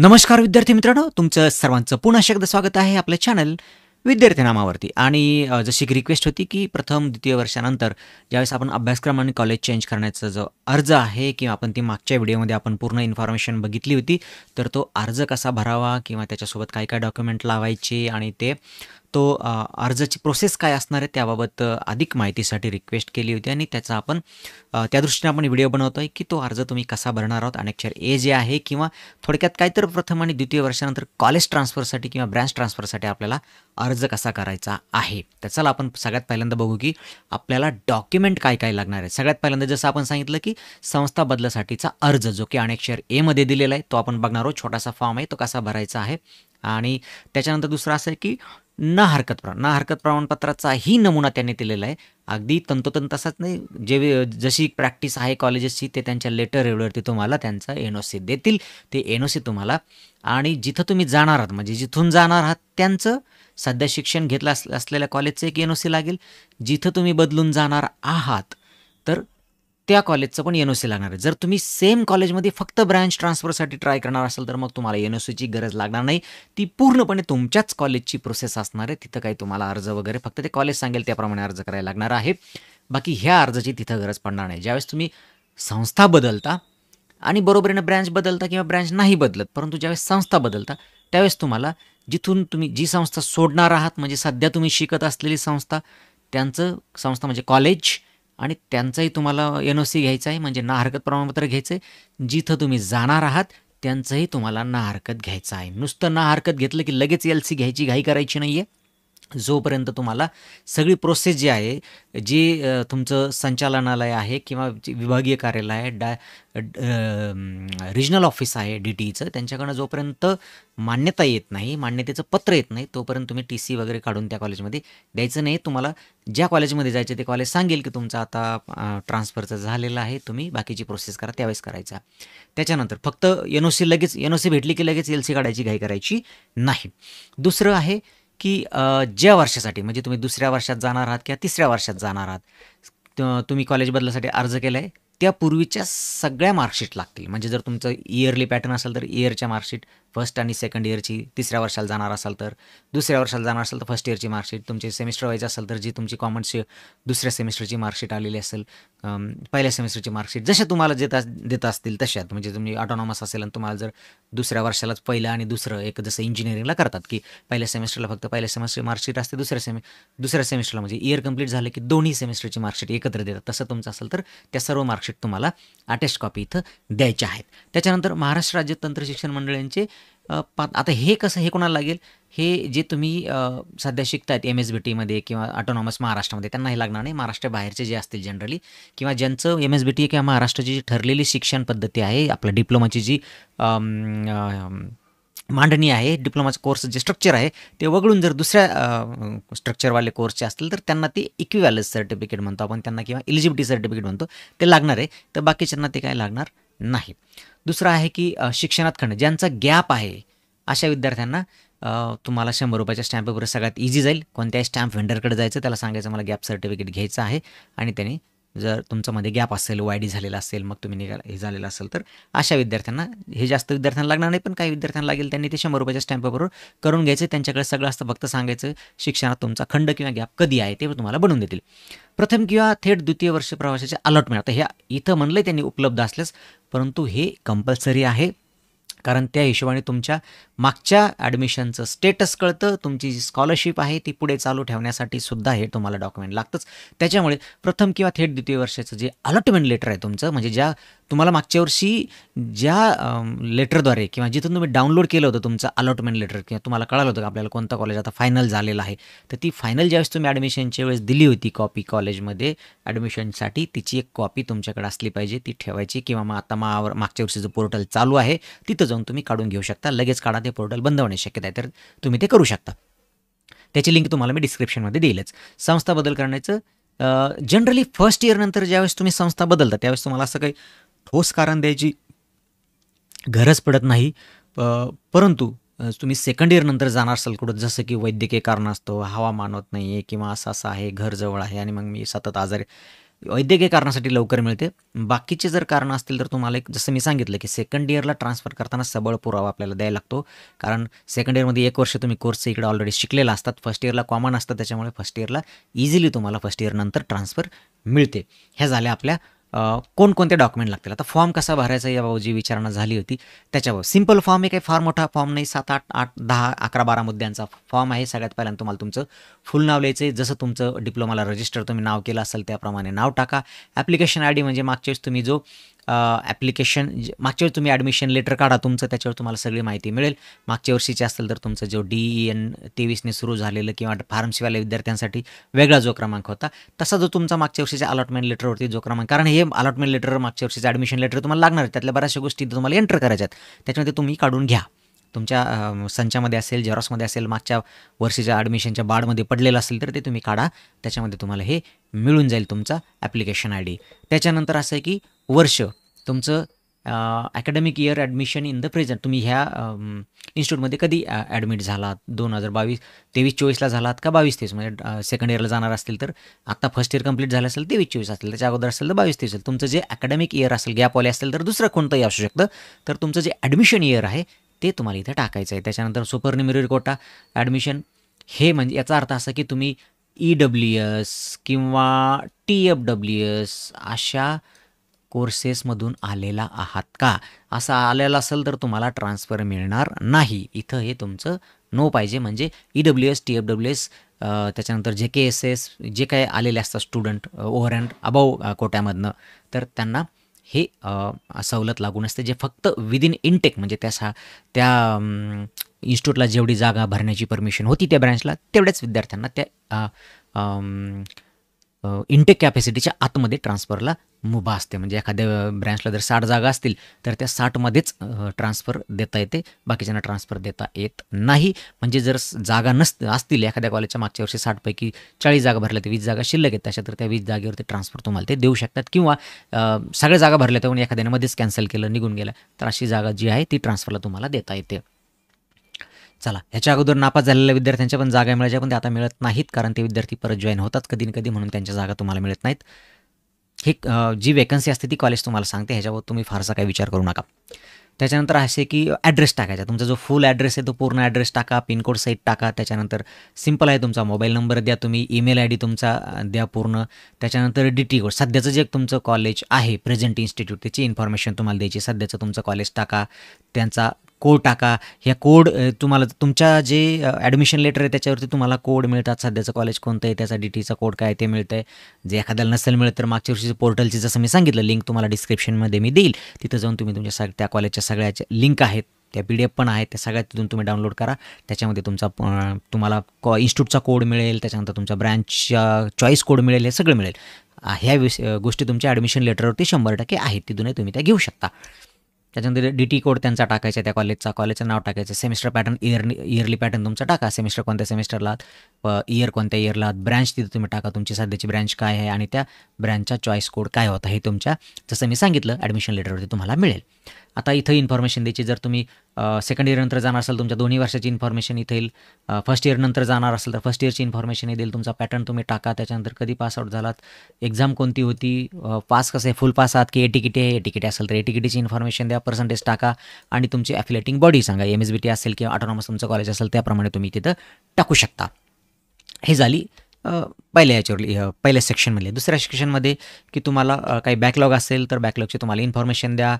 नमस्कार विद्यार्थी मित्रांनो तुमचं सर्वांचं पुन्हा एकदा स्वागत आहे आपल्या चॅनल विद्यार्थी नामावरती आणि जशी रिक्वेस्ट होती की प्रथम द्वितीय वर्षानंतर ज्यावेळेस आपण अभ्यासक्रम आणि कॉलेज चेंज करण्याचा जो अर्ज आहे किंवा आपण ती मागच्या व्हिडिओमध्ये आपण पूर्ण इन्फॉर्मेशन बघितली होती तर तो अर्ज कसा भरावा किंवा त्याच्यासोबत काय काय डॉक्युमेंट लावायचे आणि ते तो अर्जाची प्रोसेस काय असणार आहे त्याबाबत अधिक माहितीसाठी रिक्वेस्ट केली होती आणि त्याचा आपण त्या दृष्टीने आपण व्हिडिओ बनवतो आहे की तो अर्ज तुम्ही कसा भरणार आहोत अनेक्षर ए जे आहे किंवा थोडक्यात काय तर प्रथम आणि द्वितीय वर्षानंतर कॉलेज ट्रान्सफरसाठी किंवा ब्रँच ट्रान्सफरसाठी आपल्याला अर्ज कसा करायचा आहे त्याचा आपण सगळ्यात पहिल्यांदा बघू की आपल्याला डॉक्युमेंट काय काय लागणार आहे सगळ्यात पहिल्यांदा जसं आपण सांगितलं की संस्था बदलासाठीचा अर्ज जो की अनेक्षर एमध्ये दिलेला आहे तो आपण बघणार आहोत छोटासा फॉर्म आहे तो कसा भरायचा आहे आणि त्याच्यानंतर दुसरं असं आहे की ना हरकत प्रमाण ना हरकत प्रमाणपत्राचाही नमुना त्यांनी दिलेला आहे अगदी तंतोतंत असाच नाही जे जशी प्रॅक्टिस आहे कॉलेजेसची ते त्यांच्या लेटर एवढ्यावरती तुम्हाला त्यांचा एन ओ सी देतील ते एन ओ सी तुम्हाला आणि जिथं तुम्ही जाणार आहात म्हणजे जिथून जाणार आहात त्यांचं सध्या शिक्षण घेतलं असलेल्या कॉलेजचं एक एन ओ सी लागेल जिथं तुम्ही बदलून जाणार आहात तर त्या कॉलेजचं पण एन ओ सी लागणार आहे जर तुम्ही सेम कॉलेजमध्ये फक्त ब्रँच ट्रान्सफरसाठी ट्राय करणार असाल तर मग तुम्हाला एन ओ सीची गरज लागणार नाही ती पूर्णपणे तुमच्याच कॉलेजची प्रोसेस असणार आहे तिथं काही तुम्हाला अर्ज वगैरे फक्त ते कॉलेज सांगेल त्याप्रमाणे अर्ज करायला लागणार आहे बाकी ह्या अर्जाची तिथं गरज पडणार नाही ज्यावेळेस तुम्ही संस्था बदलता आणि बरोबरीनं ब्रँच बदलता किंवा ब्रँच नाही बदलत परंतु ज्यावेळेस संस्था बदलता त्यावेळेस तुम्हाला जिथून तुम्ही जी संस्था सोडणार आहात म्हणजे सध्या तुम्ही शिकत असलेली संस्था त्यांचं संस्था म्हणजे कॉलेज आणि त्यांचाही तुम्हाला एन ओ सी घ्यायचा आहे म्हणजे ना हरकत प्रमाणपत्र घ्यायचं आहे जिथं तुम्ही जाणार आहात त्यांचंही तुम्हाला ना हरकत घ्यायचं आहे नुसतं ना हरकत घेतलं की लगेच एल सी घ्यायची घाई करायची नाही आहे जोपर्यंत तुम्हाला सगळी प्रोसेस जी आहे जी तुमचं संचालनालय आहे किंवा विभागीय कार्यालय आहे डा रिजनल ऑफिस आहे डी टी ईचं e त्यांच्याकडनं जोपर्यंत मान्यता येत नाही मान्यतेचं पत्र येत नाही तोपर्यंत तुम्ही टी सी वगैरे काढून त्या कॉलेजमध्ये द्यायचं नाही तुम्हाला ज्या कॉलेजमध्ये जायचं ते कॉलेज सांगेल की तुमचं आता ट्रान्सफरचं झालेलं आहे तुम्ही बाकीची प्रोसेस करा त्यावेळेस करायचा त्याच्यानंतर फक्त एन ओ सी लगेच एन ओ सी भेटली की लगेच एल सी काढायची घाई करायची नाही दुसरं आहे की ज्या वर्षासाठी म्हणजे तुम्ही दुसऱ्या वर्षात जाणार आहात किंवा तिसऱ्या वर्षात जाणार आहात तुम्ही कॉलेज बदलासाठी अर्ज केला आहे त्यापूर्वीच्या सगळ्या मार्कशीट लागतील म्हणजे जर तुमचं इयरली पॅटर्न असेल तर इयरच्या मार्कशीट फर्स्ट आणि सेकंड इयरची तिसऱ्या वर्षाला जाणार असाल तर दुसऱ्या वर्षाला जाणार असाल तर फर्स्ट इयरची मार्कशीट तुमची सेमिस्टर वाईज असाल तर जी तुमची कॉमर्सची दुसऱ्या सेमिस्टरची मार्कशीट आलेली असेल पहिल्या सेमिस्टरची मार्कशीट जशा तुम्हाला देता देत असतील तशात म्हणजे तुम्ही ऑटोनॉमस असेल आणि तुम्हाला जर दुसऱ्या वर्षालाच पहिलं आणि दुसरं एक जसं इंजिनिअरिंगला करतात की पहिल्या सेमिस्टरला फक्त पहिल्या सेमिस्टर मार्कशीट असते दुसऱ्या सेमि दुसऱ्या सेमिस्टरला म्हणजे इयर कंप्लीट झालं की दोन्ही सेमिस्टरची मार्कशीट एकत्र देतात तसं तुमचं असेल तर त्या सर्व मार्कशीट तुम्हाला अटेस्ट कॉपी इथं द्यायच्या आहेत त्याच्यानंतर महाराष्ट्र राज्य तंत्र शिक्षण मंडळांचे पात आता हे कसं हे कोणाला लागेल हे जे तुम्ही सध्या शिकतायत एम एस बी टीमध्ये किंवा ऑटोनॉमस महाराष्ट्रामध्ये त्यांना हे लागणार नाही महाराष्ट्र बाहेरचे जे असतील जनरली किंवा ज्यांचं एम एस बी टी किंवा महाराष्ट्राची जी ठरलेली शिक्षण पद्धती आहे आपल्या डिप्लोमाची जी मांडणी आहे डिप्लोमाचा कोर्स जे स्ट्रक्चर आहे ते वगळून जर दुसऱ्या स्ट्रक्चरवाले कोर्सचे असतील तर त्यांना ते इक्विव्हॅलन्स सर्टिफिकेट म्हणतो आपण त्यांना किंवा एलिजिबिलिटी सर्टिफिकेट म्हणतो ते लागणार आहे तर बाकीच्यांना ते काय लागणार नाही दुसरं आहे की शिक्षणात खंड ज्यांचा गॅप आहे अशा विद्यार्थ्यांना तुम्हाला शंभर रुपयाच्या स्टॅम्प पेपर सगळ्यात इझी जाईल कोणत्याही स्टॅम्प व्हेंडरकडे जायचं त्याला सांगायचं मला गॅप सर्टिफिकेट घ्यायचं आहे आणि त्याने जर तुमच्यामध्ये गॅप असेल डी झालेला असेल मग तुम्ही निघाला हे झालेलं असेल तर अशा विद्यार्थ्यांना हे जास्त विद्यार्थ्यांना लागणार नाही पण काही विद्यार्थ्यांना लागेल त्यांनी ते शंभर रुपयाच्या स्टॅम्पबरोबर करून घ्यायचे त्यांच्याकडे सगळं असतं फक्त सांगायचं शिक्षणात तुमचा खंड किंवा गॅप कधी आहे ते तुम्हाला बनवून देतील प्रथम किंवा थेट द्वितीय वर्ष प्रवाशाचे अलॉटमेंट आता हे इथं म्हणलं त्यांनी उपलब्ध असल्यास परंतु हे कंपल्सरी आहे कारण त्या हिशोबाने तुमच्या मागच्या ॲडमिशनचं स्टेटस कळतं तुमची जी स्कॉलरशिप आहे ती पुढे चालू ठेवण्यासाठी सुद्धा हे तुम्हाला डॉक्युमेंट लागतंच त्याच्यामुळे प्रथम किंवा थेट द्वितीय वर्षाचं जे अलॉटमेंट लेटर आहे तुमचं म्हणजे ज्या तुम्हाला मागच्या वर्षी ज्या लेटरद्वारे किंवा जिथून तुम्ही डाउनलोड केलं होतं तुमचं अलॉटमेंट लेटर किंवा तुम्हाला कळालं होतं की आपल्याला कोणता कॉलेज आता फायनल झालेला आहे तर ती फायनल ज्यावेळेस तुम्ही ॲडमिशनच्या वेळेस दिली होती कॉपी कॉलेजमध्ये ॲडमिशनसाठी तिची एक कॉपी तुमच्याकडे असली पाहिजे ती ठेवायची किंवा मग आता मावर मागच्या जो पोर्टल चालू आहे तिथं जाऊन तुम्ही काढून घेऊ शकता लगेच काढा ते पोर्टल बंद होण्याची शक्यता आहे तर तुम्ही ते करू शकता त्याची लिंक तुम्हाला मी डिस्क्रिप्शनमध्ये देईलच संस्था बदल करण्याचं जनरली फर्स्ट इयरनंतर ज्यावेळेस तुम्ही संस्था बदलता त्यावेळेस तुम्हाला असं काही ठोस कारण द्यायची गरज पडत नाही परंतु तुम्ही सेकंड इयरनंतर जाणार असाल कुठं जसं की वैद्यकीय कारण असतो हवा मानवत नाही आहे किंवा असं असं आहे घर जवळ आहे आणि मग मी सतत आजारी वैद्यकीय कारणासाठी लवकर मिळते बाकीचे जर कारणं असतील तर तुम्हाला एक जसं मी सांगितलं की सेकंड इयरला ट्रान्सफर करताना सबळ पुरावा आपल्याला द्यायला लागतो कारण सेकंड इयरमध्ये एक वर्ष तुम्ही कोर्स इकडे ऑलरेडी शिकलेला असतात फर्स्ट इयरला कॉमन असतात त्याच्यामुळे फर्स्ट इयरला इझिली तुम्हाला फर्स्ट इयरनंतर ट्रान्सफर मिळते ह्या झाल्या आपल्या कोणकोणते डॉक्युमेंट लागतील आता फॉर्म कसा भरायचा याबाबत जी विचारणा झाली होती त्याच्यावर सिंपल फॉर्म आहे काही फार मोठा फॉर्म नाही सात आठ आठ दहा अकरा बारा मुद्द्यांचा फॉर्म आहे सगळ्यात पहिल्यांदा तुम्हाला तुमचं फुल नाव लिहायचं आहे जसं तुमचं डिप्लोमाला रजिस्टर तुम्ही नाव केलं असेल त्याप्रमाणे नाव टाका ॲप्लिकेशन आय डी म्हणजे मागच्या वेळेस तुम्ही जो ॲप्लिकेशन मागच्या वेळी तुम्ही ॲडमिशन लेटर काढा तुमचं त्याच्यावर तुम्हाला सगळी माहिती मिळेल मागच्या वर्षीचे असेल तर तुमचं जो डी ई एन तेवीसने सुरू झालेलं किंवा फार्मसीवाल्या विद्यार्थ्यांसाठी वेगळा जो क्रमांक होता तसा जो तुमचा मागच्या वर्षीच्या अलॉटमेंट लेटरवरती जो क्रमांक कारण हे अलॉटमेंट लेटर मागच्या वर्षीचं ॲडमिशन लेटर तुम्हाला लागणार आहे त्यातल्या बऱ्याचशा गोष्टी तुम्हाला एंटर करायच्या आहेत त्याच्यामध्ये तुम्ही काढून घ्या तुमच्या संचामध्ये असेल जेरॉसमध्ये असेल मागच्या वर्षीच्या ॲडमिशनच्या बाडमध्ये पडलेलं असेल तर ते तुम्ही काढा त्याच्यामध्ये तुम्हाला हे मिळून जाईल तुमचा ॲप्लिकेशन आय डी त्याच्यानंतर असं आहे की वर्ष तुमचं academic year admission in the present तुम्ही ह्या इन्स्टिट्यूटमध्ये कधी ॲडमिट झालात दोन हजार बावीस तेवीस चोवीसला झालात का बावीस तेवीस म्हणजे सेकंड इयरला जाणार असतील तर आत्ता फर्स्ट इयर कंप्लीट झालं असेल तेवीस चोवीस असेल त्याच्या अगोदर असेल तर बावीस तेवीस असेल तुमचं जे अकॅडमिक इयर असेल गॅपवाले असेल तर दुसरं कोणतंही असू शकतं तर तुमचं जे ॲडमिशन इयर आहे ते तुम्हाला इथं टाकायचं आहे त्याच्यानंतर सुपर सुपरनिमिरी कोटा ॲडमिशन हे म्हणजे याचा अर्थ असा की तुम्ही ई डब्ल्यू एस किंवा टी एफ डब्ल्यू एस अशा कोर्सेसमधून आलेला आहात का असा आलेला असेल तर तुम्हाला ट्रान्सफर मिळणार नाही इथं हे तुमचं नो पाहिजे म्हणजे E W S T F W S त्याच्यानंतर जे के एस एस जे काय आलेले असतात स्टुडंट ओव्हर अँड अबाव कोट्यामधनं तर त्यांना हे सवलत लागू नसते जे फक्त विदिन इनटेक म्हणजे त्या सा त्या इन्स्टिट्यूटला जेवढी जागा भरण्याची परमिशन होती त्या ब्रँचला तेवढ्याच विद्यार्थ्यांना त्या इंटेक कॅपॅसिटीच्या आतमध्ये ट्रान्सफरला मुभा असते म्हणजे एखाद्या ब्रँचला जर साठ जागा असतील तर त्या साठमध्येच ट्रान्सफर देता येते बाकीच्यांना ट्रान्सफर देता येत नाही म्हणजे जर जागा नस असतील एखाद्या कॉलेजच्या मागच्या वर्षी साठपैकी चाळीस जागा भरल्या तर वीस जागा शिल्लक आहेत तशा तर त्या वीस जागेवरती ट्रान्सफर तुम्हाला ते देऊ शकतात किंवा सगळ्या जागा भरल्या त्यामुळे एखाद्याने मध्येच कॅन्सल केलं निघून गेलं तर अशी जागा जी आहे ती ट्रान्सफरला तुम्हाला देता येते चला ह्याच्या अगोदर नापास झालेल्या विद्यार्थ्यांच्या पण जागा मिळायच्या पण ते आता मिळत नाहीत कारण ते विद्यार्थी परत जॉईन होतात कधी कधी म्हणून त्यांच्या जागा तुम्हाला मिळत नाहीत हे जी वेकन्सी असते ती कॉलेज तुम्हाला सांगते ह्याच्यावर तुम्ही फारसा काही विचार करू नका त्याच्यानंतर असे की ॲड्रेस टाकायचा तुमचा जो फुल ॲड्रेस आहे तो पूर्ण ॲड्रेस टाका पिनकोड साईट टाका त्याच्यानंतर सिम्पल आहे तुमचा मोबाईल नंबर द्या तुम्ही ईमेल आय डी तुमचा द्या पूर्ण त्याच्यानंतर डी टी कोड सध्याचं जे तुमचं कॉलेज आहे प्रेझेंट इन्स्टिट्यूट त्याची इन्फॉर्मेशन तुम्हाला द्यायची सध्याचं तुमचं कॉलेज टाका त्यांचा कोड टाका ह्या कोड तुम्हाला तुमच्या जे ॲडमिशन लेटर आहे त्याच्यावरती तुम्हाला कोड मिळतात सध्याचं कॉलेज कोणतं आहे त्याचा डी टीचा कोड काय ते मिळतं आहे जे एखाद्याला नसेल मिळत तर मागच्या वर्षीचं पोर्टलची जसं मी सांगितलं लिंक तुम्हाला डिस्क्रिप्शनमध्ये मी देईल तिथं जाऊन तुम्ही तुमच्या सग त्या कॉलेजच्या सगळ्या लिंक आहेत त्या पी डी एफ पण आहेत त्या सगळ्या तिथून तुम्ही डाउनलोड करा त्याच्यामध्ये तुमचा तुम्हाला कॉ इन्स्टिट्यूटचा कोड मिळेल त्याच्यानंतर तुमचा ब्रँचच्या चॉईस कोड मिळेल हे सगळं मिळेल ह्या विष गोष्टी तुमच्या ॲडमिशन लेटरवरती शंभर टक्के आहेत तिथूनही तुम्ही त्या घेऊ शकता त्याच्यानंतर डी टी कोड त्यांचा टाकायचा त्या कॉलेजचा कॉलेजचं नाव टाकायचं semester pattern year yearly pattern तुमचा टाका सेमिस्टर कोणत्या सेमिस्टरला इयर कोणत्या इयरला ब्रँच तिथे तुम्ही टाका तुमची सध्याची ब्रँच काय आहे आणि त्या ब्रँचचा चॉईस कोड काय होता हे तुमच्या जसं मी सांगितलं ॲडमिशन लेटरवरती तुम्हाला मिळेल आता इथं इन्फॉर्मेशन द्यायची जर तुम्ही सेकंड इयरनंतर जाणार असाल तुमच्या दोन्ही वर्षाची इन्फॉर्मेशन इथे येईल फर्स्ट इयरनंतर जाणार असाल तर फर्स्ट इयरची इन्फॉर्मेशन येईल तुमचा पॅटर्न तुम्ही टाका त्याच्यानंतर कधी पास आऊट झालात एक्झाम कोणती होती पास कसं आहे फुल पास आहात की ए टिकिटी आहे टिकिटी असेल तर टिकिटीची इन्फॉर्मेशन द्या पर्सेंटेज टाका आणि तुमची ॲफिलेटिंग बॉडी सांगा एम एस बी टी असेल किंवा ऑटोनॉमस तुमचं कॉलेज असेल त्याप्रमाणे तुम्ही तिथं टाकू शकता हे झाली पहिल्या याच्यावर पहिल्या सेक्शनमध्ये दुसऱ्या सेक्शनमध्ये की तुम्हाला काही बॅकलॉग असेल तर बॅकलॉगची तुम्हाला इन्फॉर्मेशन द्या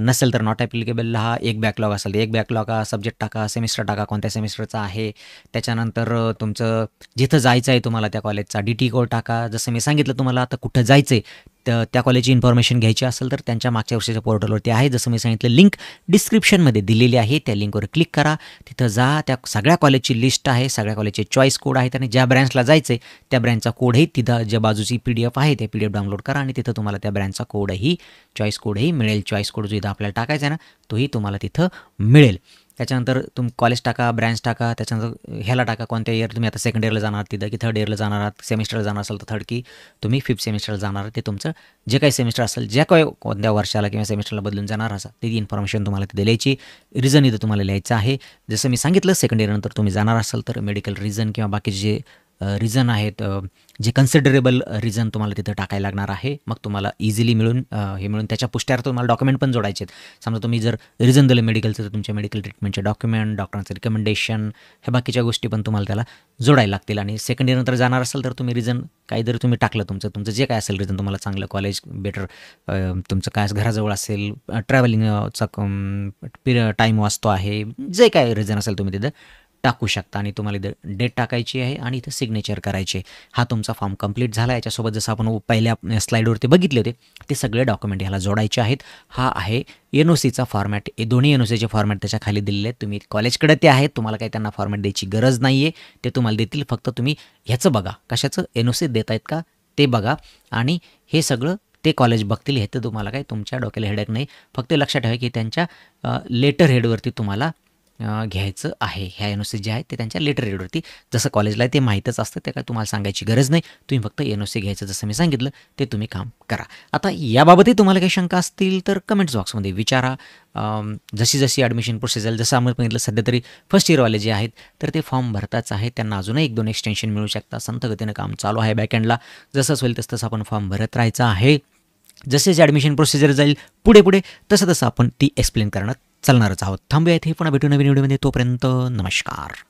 नसेल तर नॉट ॲप्लिकेबल हा एक बॅकलॉग असेल एक बॅकलॉग हा सब्जेक्ट टाका सेमिस्टर टाका कोणत्या सेमिस्टरचा आहे त्याच्यानंतर तुमचं जिथं जायचं आहे तुम्हाला त्या कॉलेजचा डी टी कोड टाका जसं मी सांगितलं तुम्हाला आता कुठं जायचं आहे त्या त्या कॉलेजची इन्फॉर्मेशन घ्यायची असेल तर त्यांच्या मागच्या वर्षाच्या पोर्टलवरती आहे जसं मी सांगितलं लिंक डिस्क्रिप्शनमध्ये दिलेली आहे त्या लिंकवर क्लिक करा तिथं जा त्या सगळ्या कॉलेजची लिस्ट आहे सगळ्या कॉलेजचे चॉईस कोड आहेत आणि ज्या ब्रँचला जायचं आहे त्या ब्रँचचा कोडही तिथं ज्या बाजूची पी डी एफ आहे ते पी डी एफ डाउनलोड करा आणि तिथं तुम्हाला त्या ब्रँचचा कोडही चॉईस कोडही मिळेल चॉईस कोड जो इथं आपल्याला टाकायचा आहे ना तोही तुम्हाला तिथं मिळेल त्याच्यानंतर तुम कॉलेज टाका ब्रँच टाका त्याच्यानंतर ह्याला टाका कोणत्या इयर तुम्ही आता सेकंड इयरला जाणार तिथं की थर्ड इयरला जाणार आहात सेमिस्टरला जाणार असाल तर थर्ड की तुम्ही फिफ्थ सेमिस्टरला जाणार ते तुमचं जे काही सेमिस्टर असेल ज्या काही कोणत्या वर्षाला किंवा सेमिस्टरला बदलून जाणार असा ती इन्फॉर्मेशन तुम्हाला तिथे लिहायची रिझन इथं तुम्हाला लिहायचं आहे जसं मी सांगितलं सेकंड इयरनंतर तुम्ही जाणार असाल तर मेडिकल रिझन किंवा बाकीचे जे रिझन आहेत जे कन्सिडरेबल रिझन तुम्हाला तिथं टाकायला लागणार आहे मग तुम्हाला इझिली मिळून हे मिळून त्याच्या पुष्ट्यावर तुम्हाला डॉक्युमेंट पण जोडायचे आहेत समजा तुम्ही जर रिझन दिलं मेडिकलचं तर तुमच्या मेडिकल ट्रीटमेंटचे डॉक्युमेंट डॉक्टरांचं रिकमेंडेशन ह्या बाकीच्या गोष्टी पण तुम्हाला त्याला जोडायला लागतील आणि सेकंड इयरनंतर जाणार असाल तर तुम्ही रिझन काही जरी तुम्ही टाकलं तुमचं तुमचं जे काय असेल रिझन तुम्हाला चांगलं कॉलेज बेटर तुमचं काय घराजवळ असेल ट्रॅव्हलिंगचा पिर टाईम वाचतो आहे जे काय रिझन असेल तुम्ही तिथं टाकू शकता आणि तुम्हाला इथं डेट टाकायची आहे आणि इथं सिग्नेचर करायचे हा तुमचा फॉर्म कंप्लीट झाला याच्यासोबत जसं आपण पहिल्या स्लाईडवरती बघितले होते ते सगळे डॉक्युमेंट ह्याला जोडायचे आहेत हा आहे एन ओ सीचा फॉर्मॅट हे दोन्ही एन ओ सीचे फॉर्मॅट त्याच्या खाली दिलेले आहेत तुम्ही कॉलेजकडे ते आहेत तुम्हाला काही त्यांना फॉर्मॅट द्यायची गरज नाही आहे ते तुम्हाला देतील फक्त तुम्ही ह्याचं बघा कशाचं एन ओ सी देत आहेत का ते बघा आणि हे सगळं ते कॉलेज बघतील हे तर तुम्हाला काय तुमच्या डोक्याला हेडेक नाही फक्त लक्षात ठेवा की त्यांच्या लेटर हेडवरती तुम्हाला घ्यायचं आहे ह्या एन ओ सी जे आहे ते त्यांच्या लेटर रेडवरती जसं कॉलेजला आहे ते माहीतच असतं ते काय तुम्हाला सांगायची गरज नाही तुम्ही फक्त एन ओ सी घ्यायचं जसं मी सांगितलं ते तुम्ही काम करा आता याबाबतही तुम्हाला काही शंका असतील तर कमेंट्स बॉक्समध्ये विचारा जशी जशी ॲडमिशन प्रोसेस जाईल जसं आम्ही सांगितलं सध्या तरी फर्स्ट इयरवाले जे आहेत तर ते फॉर्म भरताच आहे त्यांना अजूनही एक दोन एक्सटेन्शन मिळू शकता संथगतीनं काम चालू आहे बॅकएंडला जसं होईल तसं तसं आपण फॉर्म भरत राहायचं आहे जसे जे ॲडमिशन प्रोसिजर जाईल पुढे पुढे तसं तसं आपण ती एक्सप्लेन करणार चालणारच आहोत थांबूया इथे पुन्हा भेटू नवीन व्हिडिओमध्ये तोपर्यंत नमस्कार